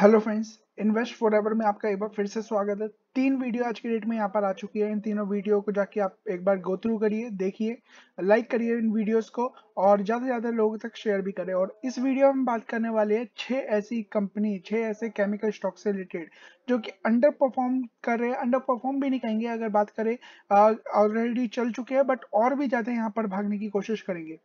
hello friends invest for ever में आपका एक बार फिर से स्वागत है तीन वीडियो आज के डेट में यहाँ पर आ चुकी है इन तीनों वीडियो को जाके आप एक बार गो थ्रू करिए देखिए लाइक करिए इन वीडियोस को और ज़्यादा से ज़्यादा लोगों तक शेयर भी करें और इस वीडियो में बात करने वाले हैं छः ऐसी कंपनी छः ऐसे केमिकल स्टॉक से रिलेटेड जो कि अंडर परफॉर्म कर रहे हैं अंडर परफॉर्म भी नहीं कहेंगे अगर बात करें ऑलरेडी चल चुके हैं बट और भी ज़्यादा यहाँ पर भागने की कोशिश करेंगे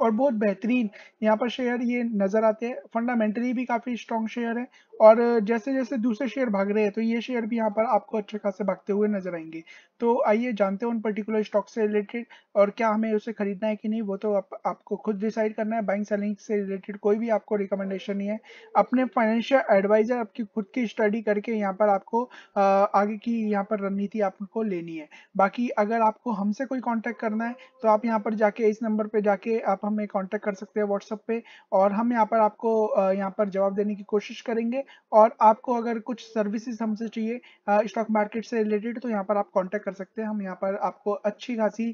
और बहुत बेहतरीन यहाँ पर शेयर ये नज़र आते हैं फंडामेंटली भी काफ़ी स्ट्रॉन्ग शेयर है और जैसे जैसे दूसरे शेयर भाग रहे हैं तो ये शेयर भी यहाँ पर आपको अच्छे खासे भागते हुए नजर आएंगे तो आइए जानते हैं उन पर्टिकुलर स्टॉक से रिलेटेड और क्या हमें उसे खरीदना है कि नहीं वो तो आप, आपको खुद डिसाइड करना है बाइंग सेलिंग से रिलेटेड कोई भी आपको रिकमेंडेशन नहीं है अपने फाइनेंशियल एडवाइजर आपकी खुद की स्टडी करके यहाँ पर आपको आ, आगे की यहाँ पर रणनीति आपको लेनी है बाकी अगर आपको हमसे कोई कॉन्टेक्ट करना है तो आप यहाँ पर जाके इस नंबर पर जाके आप हमें कांटेक्ट कर सकते हैं व्हाट्सएप पे और हम यहाँ पर आपको यहाँ पर जवाब देने की कोशिश करेंगे और आपको अगर कुछ सर्विसेज हमसे चाहिए स्टॉक मार्केट से रिलेटेड तो यहाँ पर आप कांटेक्ट कर सकते हैं हम यहाँ पर आपको अच्छी खासी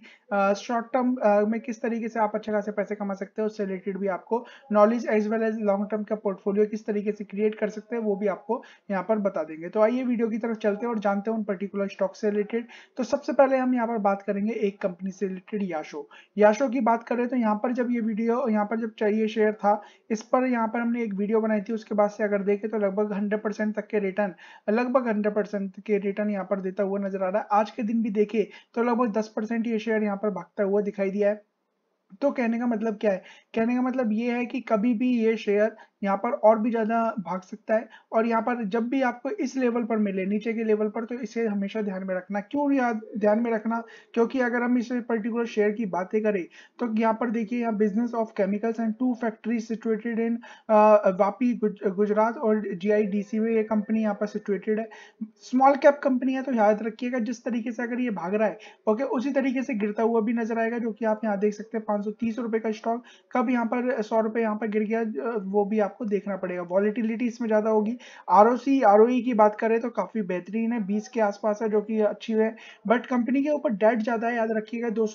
शॉर्ट टर्म में किस तरीके से आप अच्छे खासे पैसे कमा सकते हैं उससे रिलेटेड भी आपको knowledge as well as long term का पोर्टफोलियो किस तरीके से क्रिएट कर सकते हैं वो भी आपको यहाँ पर बता देंगे तो आइए वीडियो की तरफ चलते हैं और जानते हैं उन पर्टिकुलर स्टॉक से रिलेटेड तो सबसे पहले हम यहाँ पर बात करेंगे एक कंपनी से रिलेटेड याशो याशो की बात करें तो यहाँ पर जब जब ये वीडियो यहाँ पर जब चाहिए शेयर था इस पर यहाँ पर हमने एक वीडियो बनाई थी उसके बाद से अगर देखें तो लगभग हंड्रेड परसेंट तक के रिटर्न लगभग हंड्रेड परसेंट के रिटर्न यहाँ पर देता हुआ नजर आ रहा है आज के दिन भी देखें तो लगभग दस परसेंट ये शेयर यहाँ पर भागता हुआ दिखाई दिया है तो कहने का मतलब क्या है कहने का मतलब ये है कि कभी भी ये शेयर यहाँ पर और भी ज़्यादा भाग सकता है और यहाँ पर जब भी आपको इस लेवल पर मिले नीचे के लेवल पर तो इसे हमेशा ध्यान में रखना क्यों याद ध्यान में रखना क्योंकि अगर हम इस पर्टिकुलर शेयर की बातें करें तो यहाँ पर देखिए यहाँ business of chemicals and two factory situated in Vapi Gujarat और सी में ये कंपनी यहाँ पर सिचुएटेड है स्मॉल कैप कंपनी है तो याद रखिएगा जिस तरीके से अगर ये भाग रहा है ओके उसी तरीके से गिरता हुआ भी नजर आएगा जो कि आप यहाँ देख सकते हैं पाँच रुपए का स्टॉक कब यहाँ पर सौ रुपए यहाँ पर गिर गया वो भी आपको देखना पड़ेगा वॉलिटिलिटी इसमें ज़्यादा होगी आर ओ e की बात करें तो काफ़ी बेहतरीन है बीस के आसपास है जो की अच्छी है बट कंपनी के ऊपर डेट ज़्यादा है याद रखिएगा दो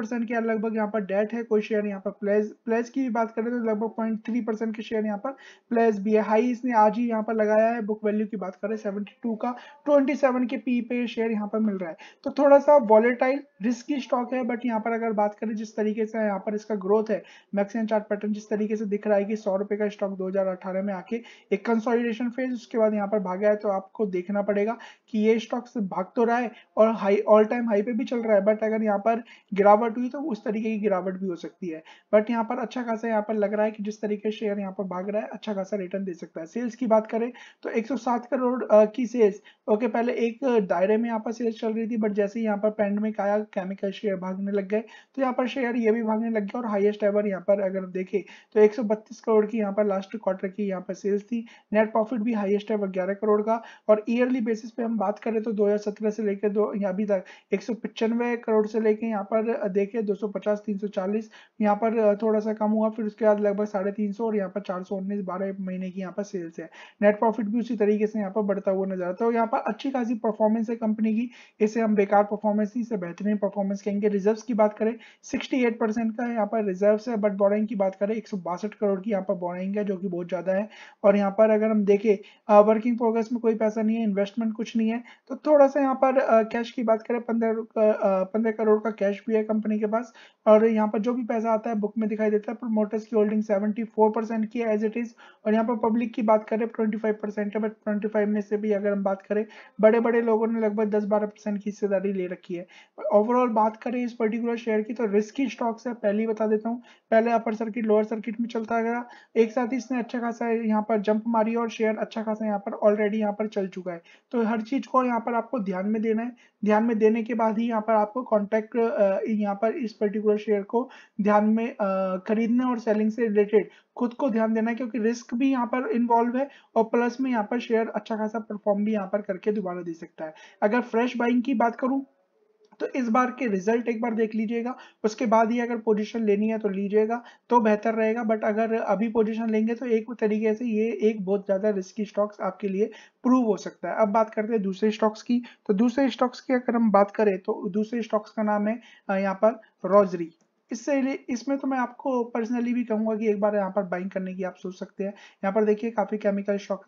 के लगभग यहाँ पर डेट है कोई शेयर यहाँ पर प्लेस प्लेस की भी बात करें तो लगभग पॉइंट के शेयर यहाँ पर प्लेस भी है हाई इसने आज ही यहाँ पर लगाया है बुक वैल्यू की बात करें सेवेंटी का ट्वेंटी के पी पे शेयर यहाँ पर मिल रहा है तो थोड़ा सा वॉलेटाइल रिस्की स्टॉक है बट यहाँ पर अगर बात करें जिस तरीके से यहाँ पर इसका ग्रोथ है मैक्सिमम चार्ट पैटर्न जिस तरीके से दिख रहा है कि सौ रुपए का स्टॉक 2018 में आके एक कंसोलिडेशन फेज उसके बाद यहाँ पर भागा है तो आपको देखना पड़ेगा कि ये स्टॉक भाग तो रहा है और हाई ऑल टाइम हाई पे भी चल रहा है बट अगर यहाँ पर गिरावट हुई तो उस तरीके की गिरावट भी हो सकती है बट यहाँ पर अच्छा खासा यहाँ पर लग रहा है कि जिस तरीके शेयर यहाँ पर भाग रहा है अच्छा खासा रिटर्न दे सकता है सेल्स की बात करें तो 107 करोड़ की सेल्स ओके पहले एक दायरे में यहाँ पर सेल्स चल रही थी बट जैसे यहाँ पर पेंडेमिक आया केमिकल शेयर भागने लग गए तो यहाँ पर शेयर ये भी भागने लग गया और हाईएस्ट एवर यहाँ पर अगर देखें तो 132 करोड़ की यहाँ पर लास्ट क्वार्टर की यहाँ पर सेल्स थी नेट प्रॉफिट भी हाईएस्ट एवर 11 करोड़ का और ईयरली बेसिस पे हम बात करें तो 2017 से लेकर दो यहाँ अभी तक एक करोड़ से लेकर यहाँ पर देखें 250 340 यहाँ पर थोड़ा सा कम हुआ फिर उसके बाद लगभग साढ़े तीन सौ और यहाँ पर चार सौ उन्नीस बारह महीने की यहाँ पर सेल्स है नेट प्रॉफिट भी उसी तरीके से यहाँ पर बढ़ता हुआ नजर आता है यहाँ पर अच्छी खासी परफॉर्मेंस है कंपनी की इसे हम बेकार परफॉर्मेंस नहीं इसे बेहतरीन परफॉर्मेंस कहेंगे रिजर्व की बात करें सिक्सटी एट परसेंट का यहाँ पर रिजर्व है बट बोराइंग की बात करें एक करोड़ की यहाँ पर बोराइंग है जो कि बहुत ज़्यादा है और यहाँ पर अगर हम देखें वर्किंग प्रोग्रेस में कोई पैसा नहीं है इन्वेस्टमेंट कुछ नहीं है तो थोड़ा सा यहाँ पर कैश की बात करें पंद्रह पंद्रह करोड़ का कैश भी है कंपनी के पास और यहाँ पर जो भी पैसा आता है बुक में दिखाई देता है प्रोमोटर्स की होल्डिंग सेवेंटी की एज इट इज़ और यहाँ पर पब्लिक की बात करें ट्वेंटी है बट ट्वेंटी में से भी अगर हम बात करें बड़े बड़े लोगों ने लगभग दस बारह की हिस्सेदारी ले रखी है ओवरऑल बात करें इस पर्टिकुलर शेयर की तो रिस्की स्टॉक स्टॉक्स है पहले ही बता देता हूँ पहले अपर सर्किट लोअर सर्किट में चलता गया एक साथ ही इसने अच्छा खासा यहाँ पर जंप मारी और शेयर अच्छा खासा यहाँ पर ऑलरेडी यहाँ पर चल चुका है तो हर चीज को यहाँ पर आपको ध्यान में देना है ध्यान में देने के बाद ही यहाँ पर आपको कॉन्टैक्ट यहाँ पर इस पर्टिकुलर शेयर को ध्यान में खरीदने और सेलिंग से रिलेटेड खुद को ध्यान देना है क्योंकि रिस्क भी यहाँ पर इन्वॉल्व है और प्लस में यहाँ पर शेयर अच्छा खासा परफॉर्म भी यहाँ पर करके दोबारा दे सकता है अगर फ्रेश बाइंग की बात करूँ तो इस बार के रिजल्ट एक बार देख लीजिएगा उसके बाद ही अगर पोजीशन लेनी है तो लीजिएगा तो बेहतर रहेगा बट अगर अभी पोजीशन लेंगे तो एक तरीके से ये एक बहुत ज़्यादा रिस्की स्टॉक्स आपके लिए प्रूव हो सकता है अब बात करते हैं दूसरे स्टॉक्स की तो दूसरे स्टॉक्स की अगर हम बात करें तो दूसरे स्टॉक्स का नाम है यहाँ पर रोजरी इससे इसमें तो मैं आपको पर्सनली भी कहूंगा कि एक बार यहाँ पर बाइंग करने की आप सोच सकते हैं यहाँ पर देखिए काफ़ी केमिकल स्टॉक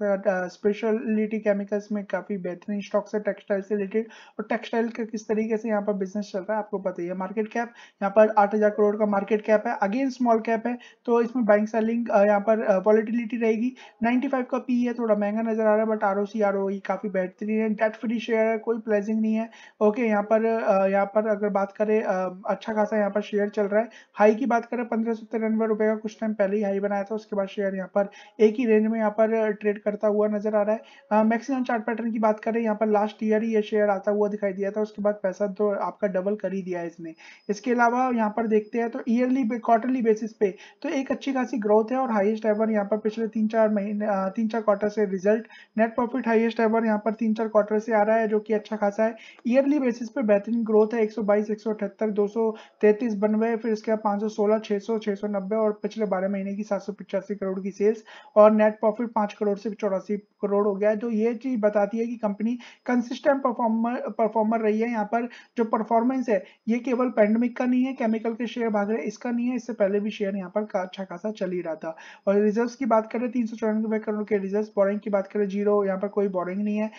स्पेशलिटी केमिकल्स में काफ़ी बेहतरीन स्टॉक्स है टेक्सटाइल से रिलेटेड और टेक्सटाइल का किस तरीके से यहाँ पर बिजनेस चल रहा है आपको पता ही है मार्केट कैप यहाँ पर आठ करोड़ का मार्केट कैप है अगेन स्मॉल कैप है तो इसमें बाइंग सेलिंग uh, यहाँ पर वॉलिटिलिटी uh, रहेगी नाइनटी का पी e है थोड़ा महंगा नजर आ रहा है but R O C R O काफ़ी बेहतरीन है डेट फ्री शेयर है कोई प्लेजिंग नहीं है ओके यहाँ पर uh, यहाँ पर अगर बात करें अच्छा खासा यहाँ पर शेयर चल चल रहा है हाई की बात करें पंद्रह सौ तिरानवे रुपए का कुछ टाइम पहले ही हाई बनाया था उसके बाद शेयर यहाँ पर एक ही रेंज में यहाँ पर ट्रेड करता हुआ नजर आ रहा है मैक्सिमम चार्ट पैटर्न की बात करें यहाँ पर लास्ट ईयर ही ये शेयर आता हुआ दिखाई दिया था उसके बाद पैसा तो आपका डबल कर ही दिया है इसने इसके अलावा यहाँ पर देखते हैं तो ईयरली क्वार्टरली बेसिस पे तो एक अच्छी खासी ग्रोथ है और हाईएस्ट एवर यहाँ पर पिछले तीन चार महीने तीन चार क्वार्टर से result net profit highest ever यहाँ पर तीन चार क्वार्टर से आ रहा है जो कि अच्छा खासा है ईयरली बेसिस पे बेहतरीन ग्रोथ है एक एक सौ सौ बाईस अठहत्तर दो सौ तैतीस बनवे फिर इसके बाद पाँच सौ सोलह छह सौ छह सौ नब्बे और पिछले बारह महीने की सात सौ पिचासी करोड़ की सेल्स और नेट प्रॉफिट पाँच करोड़ से चौरासी करोड़ हो गया है तो ये चीज बताती है कि कंपनी कंसिस्टेंट परफॉर्मर परफॉर्मर रही है यहाँ पर जो परफॉर्मेंस है ये केवल पैंडमिक का नहीं है केमिकल के शेयर भाग रहे इसका नहीं है इससे पहले भी शेयर यहाँ पर अच्छा खासा चल ही रहा था और रिजर्व की बात करें तीन सौ करोड़ के रिजर्व बोरिंग की बात करें जीरो यहाँ पर कोई बोरिंग नहीं है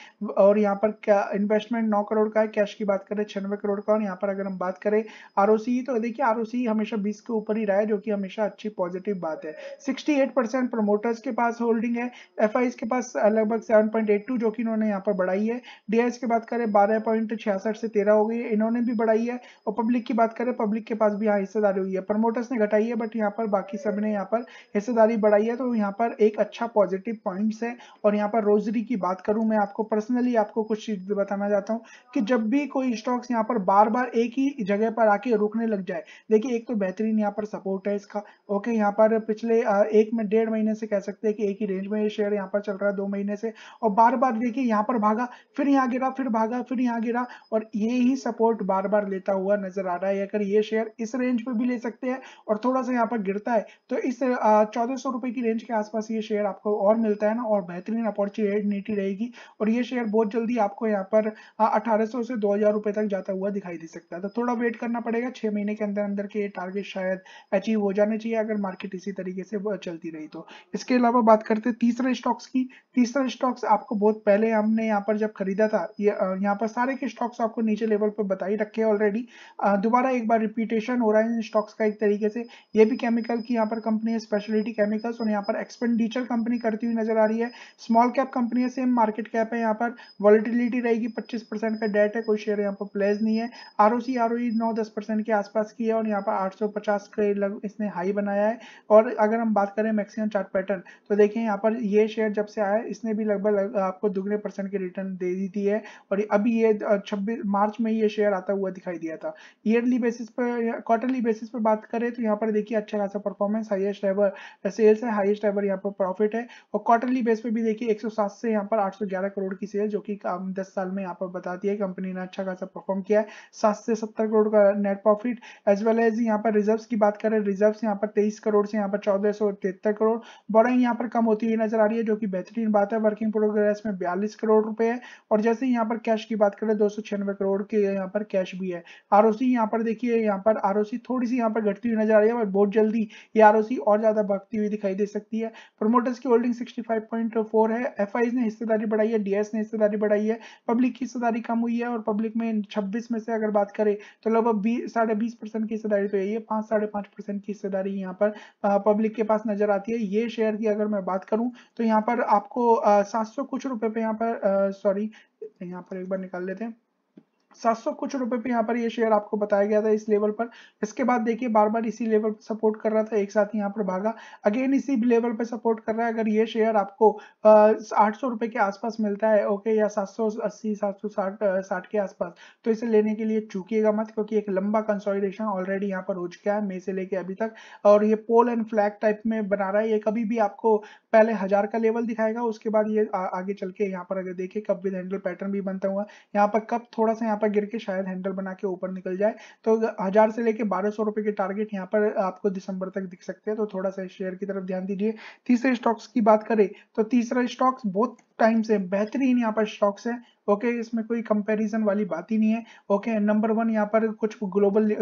और यहाँ पर इन्वेस्टमेंट नौ करोड़ का है कैश की बात करें छियानवे करोड़ का और यहाँ पर अगर हम बात करें आर तो देखिए आर सी हमेशा 20 के ऊपर ही रहा है जो कि हमेशा अच्छी पॉजिटिव बात है 68 परसेंट प्रमोटर्स के पास होल्डिंग है एफ के पास लगभग 7.82 जो कि इन्होंने यहाँ पर बढ़ाई है डी की बात करें बारह से तेरह हो गई है इन्होंने भी बढ़ाई है और पब्लिक की बात करें पब्लिक के पास भी यहाँ हिस्सेदारी हुई है प्रमोटर्स ने घटाई है बट यहाँ पर बाकी सब ने यहाँ पर हिस्सेदारी बढ़ाई है तो यहाँ पर एक अच्छा पॉजिटिव पॉइंट्स है और यहाँ पर रोजरी की बात करूँ मैं आपको पर्सनली आपको कुछ चीज बताना चाहता हूँ कि जब भी कोई स्टॉक्स यहाँ पर बार बार एक ही जगह पर आके रुकने लग जाए देखिए एक तो बेहतरीन यहाँ पर सपोर्ट है इसका ओके यहाँ पर पिछले एक में डेढ़ महीने से कह सकते हैं कि एक ही रेंज में ये शेयर यहाँ पर चल रहा है दो महीने से और बार बार देखिए यहाँ पर भागा फिर यहाँ गिरा फिर भागा फिर यहाँ गिरा और ये ही सपोर्ट बार बार लेता हुआ नजर आ रहा है अगर ये शेयर इस रेंज में भी ले सकते हैं और थोड़ा सा यहाँ पर गिरता है तो इस चौदह की रेंज के आसपास ये शेयर आपको और मिलता है ना और बेहतरीन अपॉर्चुनिटी रहेगी और ये शेयर बहुत जल्दी आपको यहाँ पर अठारह से दो तक जाता हुआ दिखाई दे सकता है तो थोड़ा वेट करना पड़ेगा छह महीने के अंदर अंदर के टारगेट शायद अचीव हो जाने चाहिए अगर मार्केट इसी तरीके से चलती रही तो इसके अलावा बात करते हैं तीसरे स्टॉक्स की तीसरा स्टॉक्स आपको बहुत पहले हमने यहाँ पर जब खरीदा था यहाँ पर सारे के स्टॉक्स आपको नीचे लेवल पर बताई रखे ऑलरेडी दोबारा एक बार रिपीटेशन हो रहा है इन स्टॉक्स का एक तरीके से ये भी केमिकल की यहाँ पर कंपनी है स्पेशलिटी केमिकल्स और यहाँ पर एक्सपेंडिचर कंपनी करती हुई नजर आ रही है स्मॉल कैप कंपनी है सेम मार्केट कैप है यहाँ पर वॉलिटिलिटी रहेगी पच्चीस का डेट है कोई शेयर यहाँ पर प्लेज नहीं है आर ओ सी आर ओ नौ दस परसेंट के आसपास की है और यहाँ यहाँ पर 850 के लग इसने हाई बनाया है और अगर हम बात करें मैक्सिमम चार्ट पैटर्न तो देखिए यहाँ पर ये शेयर जब से आया इसने भी लगभग लग, आपको दुगने परसेंट की रिटर्न दे दी थी है और अभी ये छब्बीस मार्च में ये शेयर आता हुआ दिखाई दिया था ईयरली बेसिस पर क्वार्टरली बेसिस पर बात करें तो यहाँ पर देखिए अच्छा खासा परफॉर्मेंस हाइएस्ट एवर सेल्स है हाइएस्ट एवर यहाँ पर प्रॉफिट है और क्वार्टरली बेस पर भी देखिए एक से यहाँ पर आठ करोड़ की सेल जो कि दस साल में यहाँ पर बताती है कंपनी ने अच्छा खासा परफॉर्म किया है सात से सत्तर करोड़ का net profit as well as as यहाँ पर रिजर्व की बात करें रिजर्व यहाँ पर तेईस करोड़ से यहाँ पर चौदह सौ तिहत्तर करोड़ बोरिंग यहाँ पर कम होती हुई नजर आ रही है जो कि बेहतरीन बात है वर्किंग प्रोग्रेस में बयालीस करोड़ रुपए है और जैसे यहाँ पर कैश की बात करें दो करोड़ के यहाँ पर कैश भी है आर यहाँ पर देखिए यहाँ पर आर थोड़ी सी यहाँ पर घटती हुई नजर आ रही है बहुत जल्दी ये आर और ज्यादा भागती हुई दिखाई दे सकती है प्रोमोटर्स की होल्डिंग सिक्सटी है एफ ने हिस्सेदारी बढ़ाई है डीएस ने हिस्सेदारी बढ़ाई है पब्लिक की हिस्सेदारी कम हुई है और पब्लिक में छब्बीस में से अगर बात करें तो लगभग साढ़े बीस परसेंट की हिस्सेदारी तो यही है पांच साढ़े पांच परसेंट की हिस्सेदारी यहाँ पर पब्लिक के पास नजर आती है ये शेयर की अगर मैं बात करूं तो यहाँ पर आपको सात कुछ रुपए पे यहाँ पर सॉरी यहाँ पर एक बार निकाल लेते हैं सात सौ कुछ रुपए पे यहाँ पर ये शेयर आपको बताया गया था इस लेवल पर इसके बाद देखिए बार बार इसी लेवल पर सपोर्ट कर रहा था एक साथ यहाँ पर भागा अगेन इसी लेवल पर सपोर्ट कर रहा है अगर ये शेयर आपको आठ सौ रुपए के आसपास मिलता है ओके या सात सौ अस्सी सात सौ साठ साठ के आसपास तो इसे लेने के लिए चूकिएगा मत क्योंकि एक लंबा कंसोलिडेशन ऑलरेडी यहाँ पर हो चुका है मे से लेके अभी तक और ये पोल एंड फ्लैग टाइप में बना रहा है ये कभी भी आपको पहले हजार का लेवल दिखाएगा उसके बाद ये आगे चल के यहाँ पर अगर देखिए कब विद हैंडल पैटर्न भी बनता हुआ यहाँ पर कब थोड़ा सा पर गिर के शायद हैंडल बना के ऊपर निकल जाए तो हजार से लेके बारह सौ रुपए के टारगेट यहाँ पर आपको दिसंबर तक दिख सकते हैं तो थोड़ा सा शेयर की तरफ ध्यान दीजिए तीसरे स्टॉक्स की बात करें तो तीसरा स्टॉक्स बहुत टाइम से बेहतरीन यहाँ पर स्टॉक्स है ओके okay, इसमें कोई कंपैरिजन वाली बात ही नहीं है ओके नंबर वन यहाँ पर कुछ ग्लोबल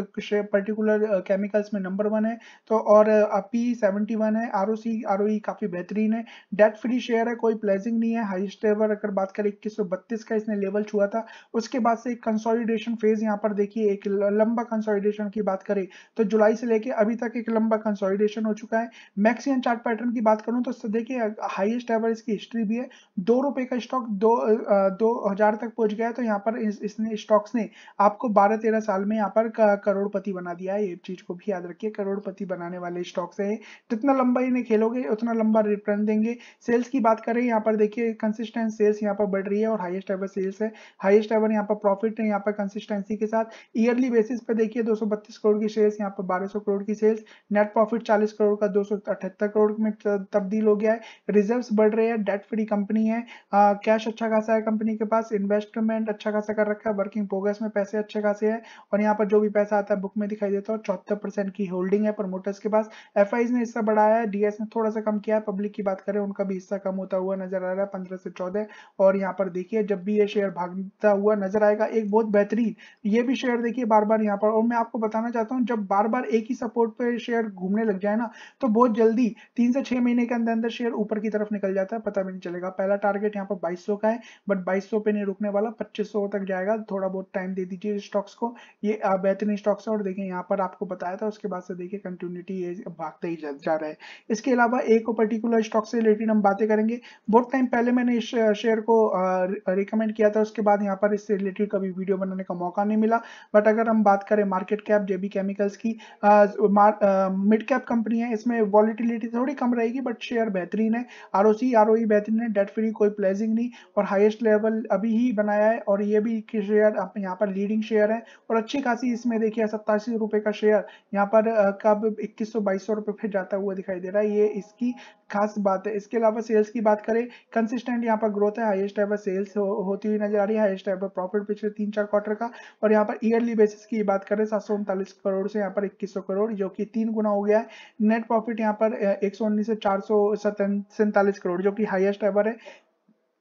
पर्टिकुलर केमिकल्स में नंबर वन है तो और अपी सेवेंटी वन है R O C R O e काफ़ी बेहतरीन है डेट फ्री शेयर है कोई प्लेजिंग नहीं है हाइस्ट एवर अगर बात करें इक्कीस सौ बत्तीस का इसने लेवल छुआ था उसके बाद से एक कंसोलिडेशन फेज यहाँ पर देखिए एक लंबा कंसोलिडेशन की बात करें तो जुलाई से लेके अभी तक एक लंबा कंसोलिडेशन हो चुका है मैक्सियन चार्ट पैटर्न की बात करूँ तो देखिए हाइएस्ट एवर इसकी हिस्ट्री भी है दो रुपए का स्टॉक दो, दो हजार तक पहुंच गया तो यहाँ पर इस, इसने स्टॉक्स ने आपको बारह तेरह साल में यहाँ पर करोड़पति बना दिया है ये चीज को भी याद रखिए करोड़पति बनाने वाले स्टॉक्स है जितना लंबा इन्हें खेलोगे उतना लंबा रिटर्न देंगे सेल्स की बात करें यहाँ पर देखिए कंसिस्टेंट सेल्स यहाँ पर बढ़ रही है और हाइएस्ट एवर सेल्स है हाइएस्ट एवर यहाँ पर प्रॉफिट है यहाँ पर कंसिस्टेंसी के साथ ईयरली बेसिस पे देखिए दो करोड़ की सेल्स यहाँ पर बारह करोड़ की सेल्स नेट प्रॉफिट चालीस करोड़ का दो करोड़ में तब्दील हो गया है रिजर्व बढ़ रहे हैं डेट फ्री कंपनी है कैश अच्छा खासा है कंपनी के पास पास इन्वेस्टमेंट अच्छा खासा कर रखा है वर्किंग प्रोग्रेस में पैसे अच्छे खासे है और यहाँ पर जो भी पैसा आता है बुक में दिखाई देता है चौहत्तर परसेंट की होल्डिंग है प्रमोटर्स के पास एफ ने हिस्सा बढ़ाया है डीएस ने थोड़ा सा कम किया है पब्लिक की बात करें उनका भी हिस्सा कम होता हुआ नजर आ रहा है पंद्रह से चौदह और यहाँ पर देखिए जब भी ये शेयर भागता हुआ नजर आएगा एक बहुत बेहतरीन ये भी शेयर देखिए बार बार यहाँ पर और मैं आपको बताना चाहता हूँ जब बार बार एक ही सपोर्ट पर शेयर घूमने लग जाए ना तो बहुत जल्दी तीन से छह महीने के अंदर अंदर शेयर ऊपर की तरफ निकल जाता है पता भी नहीं चलेगा पहला टारगेट यहाँ पर बाईस का है बट बाईस पे नहीं रुकने वाला 2500 तक जाएगा थोड़ा बहुत टाइम दे दीजिए स्टॉक्स को ये बेहतरीन स्टॉक्स है और देखिए यहाँ पर आपको बताया था उसके बाद से देखिए कंटिन्यूटी ये भागते ही जा रहा है इसके अलावा एक पर्टिकुलर स्टॉक से रिलेटेड हम बातें करेंगे बहुत टाइम पहले मैंने इस शेयर को रिकमेंड किया था उसके बाद यहाँ पर इससे रिलेटेड कभी वीडियो बनाने का मौका नहीं मिला बट अगर हम बात करें मार्केट कैप जेबी केमिकल्स की मिड कैप कंपनी है इसमें वॉलिटिलिटी थोड़ी कम रहेगी बट शेयर बेहतरीन है आर ओ e बेहतरीन है डेट फ्री कोई प्लेजिंग नहीं और हाइस्ट लेवल अभी ही बनाया है और ये भी कि शेयर यहाँ पर लीडिंग शेयर है और अच्छी खासी इसमें देखिए सत्तासी रुपए का शेयर यहाँ पर कब इक्कीस सौ बाईस सौ रुपये जाता हुआ दिखाई दे रहा है ये इसकी खास बात है इसके अलावा सेल्स की बात करें कंसिस्टेंट यहाँ पर ग्रोथ है हाईएस्ट एवर सेल्स हो, होती हुई नजर आ रही है हाईएस्ट एवर प्रॉफिट पिछले तीन चार क्वार्टर का और यहाँ पर ईयरली बेसिस की बात करें सात सौ उनतालीस करोड़ से यहाँ पर इक्कीस सौ करोड़ जो कि तीन गुना हो गया है नेट प्रॉफिट यहाँ पर एक सौ उन्नीस से चार सौ सैंतालीस करोड़ जो कि हाइएस्ट एवर है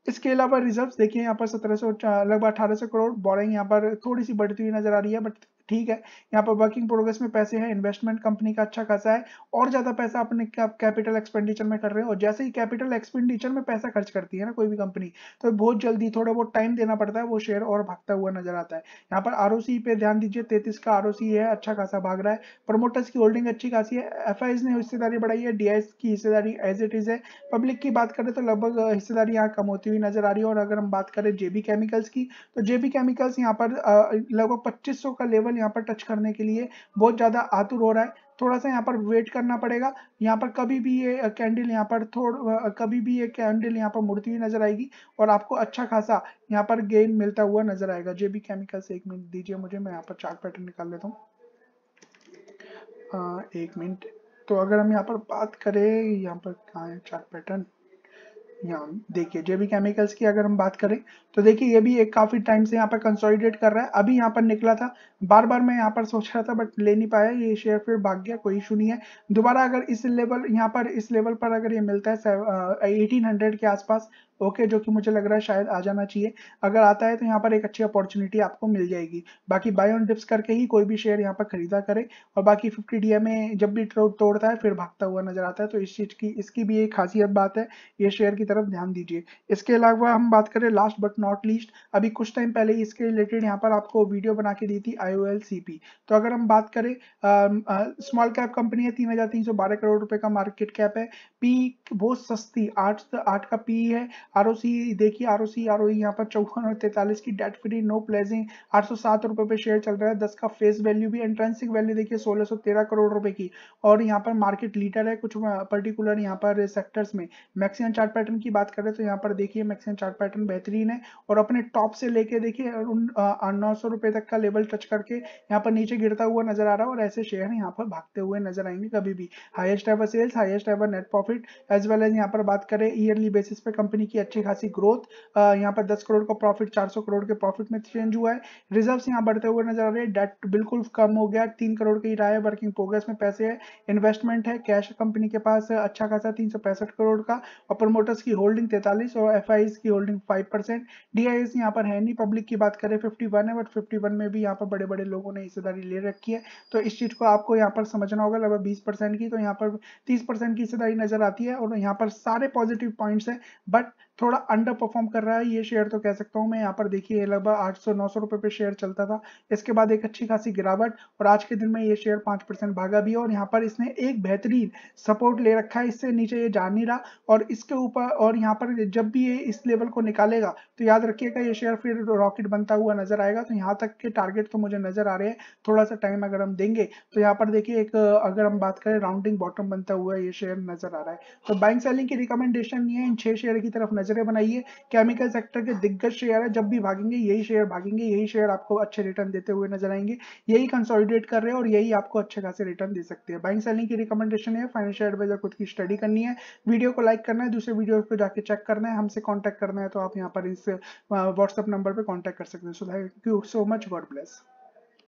इसके अलावा रिजर्व्स देखिए यहाँ पर सत्रह सौ लगभग अठारह सौ करोड़ बोरिंग यहाँ पर थोड़ी सी बढ़ती हुई नजर आ रही है बट ठीक है यहाँ पर वर्किंग प्रोग्रेस में पैसे हैं इन्वेस्टमेंट कंपनी का अच्छा खासा है और ज्यादा पैसा अपने कैपिटल एक्सपेंडिचर में कर रहे हैं और जैसे ही कैपिटल एक्सपेंडिचर में पैसा खर्च करती है ना कोई भी कंपनी तो बहुत जल्दी थोड़ा बहुत टाइम देना पड़ता है वो शेयर और भागता हुआ नजर आता है यहाँ पर आर पे ध्यान दीजिए तैतीस का आर है अच्छा खासा भाग रहा है प्रमोटर्स की होल्डिंग अच्छी खासी है एफ ने हिस्सेदारी बढ़ाई है डी की हिस्सेदारी एज इट इज है पब्लिक की बात करें तो लगभग हिस्सेदारी यहाँ कम होती हुई नजर आ रही है और अगर हम बात करें जेबी केमिकल्स की तो जेबी केमिकल्स यहाँ पर लगभग पच्चीस का लेवल लेवल यहाँ पर टच करने के लिए बहुत ज़्यादा आतुर हो रहा है थोड़ा सा यहाँ पर वेट करना पड़ेगा यहाँ पर कभी भी ये कैंडल यहाँ पर थोड़ा कभी भी ये कैंडल यहाँ पर मुड़ती हुई नजर आएगी और आपको अच्छा खासा यहाँ पर गेन मिलता हुआ नजर आएगा जे बी केमिकल्स एक मिनट दीजिए मुझे मैं यहाँ पर चार्ट पैटर्न निकाल लेता हूँ एक मिनट तो अगर हम यहाँ पर बात करें यहाँ पर कहाँ है चार्ट पैटर्न यहाँ देखिए भी केमिकल्स की अगर हम बात करें तो देखिए ये भी एक काफी टाइम से यहाँ पर कंसोलिडेट कर रहा है अभी यहाँ पर निकला था बार बार मैं यहाँ पर सोच रहा था बट ले नहीं पाया ये शेयर फिर भाग गया कोई इशू नहीं है दोबारा अगर इस लेवल यहाँ पर इस लेवल पर अगर ये मिलता है एटीन हंड्रेड के आसपास ओके जो कि मुझे लग रहा है शायद आ जाना चाहिए अगर आता है तो यहाँ पर एक अच्छी अपॉर्चुनिटी आपको मिल जाएगी बाकी बाय ऑन डिप्स करके ही कोई भी शेयर यहाँ पर खरीदा करे और बाकी फिफ्टी डी ए जब भी तो तोड़ता है फिर भागता हुआ नजर आता है तो इस चीज की इसकी भी एक खासियत बात है ये शेयर की की तरफ ध्यान दीजिए इसके अलावा हम बात करें लास्ट बट नॉट लीस्ट अभी कुछ टाइम पहले इसके रिलेटेड यहाँ पर आपको वीडियो बना के दी थी आई तो अगर हम बात करें स्मॉल कैप कंपनी है तीन हजार तीन सौ बारह करोड़ रुपए का मार्केट कैप है पी बहुत सस्ती आठ आठ का पी है आर देखिए आर ओ सी आर ओ यहाँ पर चौवन और तैतालीस की डेट फ्री नो प्लेजिंग आठ सौ सात रुपए पे शेयर चल रहा है दस का फेस वैल्यू भी इंट्रेंसिक वैल्यू देखिए सोलह सौ तेरह करोड़ रुपए की और यहाँ पर मार्केट लीडर है कुछ पर्टिकुलर यहाँ पर सेक्टर्स में मैक्सिमम चार्ट पैटर्न पैटर्न की बात करें तो यहाँ पर देखिए मैक्सिम चार्ट पैटर्न बेहतरीन है और अपने टॉप से लेके देखिए नौ सौ रुपए तक का लेवल टच करके यहाँ पर नीचे गिरता हुआ नजर आ रहा है और ऐसे शेयर यहाँ पर भागते हुए नजर आएंगे कभी भी highest ever sales highest ever net profit as well as यहाँ पर बात करें ईयरली बेसिस पे कंपनी की अच्छी खासी ग्रोथ यहाँ पर दस करोड़ का प्रॉफिट चार करोड़ के प्रॉफिट में चेंज हुआ है रिजर्व यहाँ बढ़ते हुए नजर आ रहे हैं डेट बिल्कुल कम हो गया तीन करोड़ की रहा वर्किंग प्रोग्रेस में पैसे है इन्वेस्टमेंट है कैश कंपनी के पास अच्छा खासा तीन करोड़ का और प्रमोटर्स की होल्डिंग 43 और एफ की होल्डिंग 5 परसेंट डी आई यहाँ पर है नहीं पब्लिक की बात करें 51 है बट 51 में भी यहाँ पर बड़े बड़े लोगों ने हिस्सेदारी ले रखी है तो इस चीज़ को आपको यहाँ पर समझना होगा लगभग बीस की तो यहाँ पर तीस की हिस्सेदारी नजर आती है और यहाँ पर सारे पॉजिटिव पॉइंट्स हैं बट थोड़ा अंडर परफॉर्म कर रहा है ये शेयर तो कह सकता हूँ मैं यहाँ पर देखिए लगभग आठ सौ नौ सौ रुपये पे शेयर चलता था इसके बाद एक अच्छी खासी गिरावट और आज के दिन में ये शेयर पाँच परसेंट भागा भी है और यहाँ पर इसने एक बेहतरीन सपोर्ट ले रखा है इससे नीचे ये जा नहीं रहा और इसके ऊपर और यहाँ पर जब भी ये इस लेवल को निकालेगा तो याद रखिएगा ये शेयर फिर रॉकेट बनता हुआ नजर आएगा तो यहाँ तक के टारगेट तो मुझे नजर आ रहे हैं थोड़ा सा टाइम अगर हम देंगे तो यहाँ पर देखिए एक अगर हम बात करें राउंडिंग बॉटम बनता हुआ ये शेयर नजर आ रहा है तो बाइंग सेलिंग की रिकमेंडेशन नहीं है इन छह शेयर की तरफ नजर जगह बनाइए केमिकल सेक्टर के दिग्गज शेयर है जब भी भागेंगे यही शेयर भागेंगे यही शेयर आपको अच्छे रिटर्न देते हुए नजर आएंगे यही कंसोलिडेट कर रहे हैं और यही आपको अच्छे खासे रिटर्न दे सकते हैं बाइंग सेलिंग की रिकमेंडेशन है फाइनेंशियल एडवाइजर खुद की स्टडी करनी है वीडियो को लाइक करना है दूसरे वीडियो को जाकर चेक करना है हमसे कॉन्टैक्ट करना है तो आप यहाँ पर इस व्हाट्सअप नंबर पर कॉन्टैक्ट कर सकते हैं so thank you so much God bless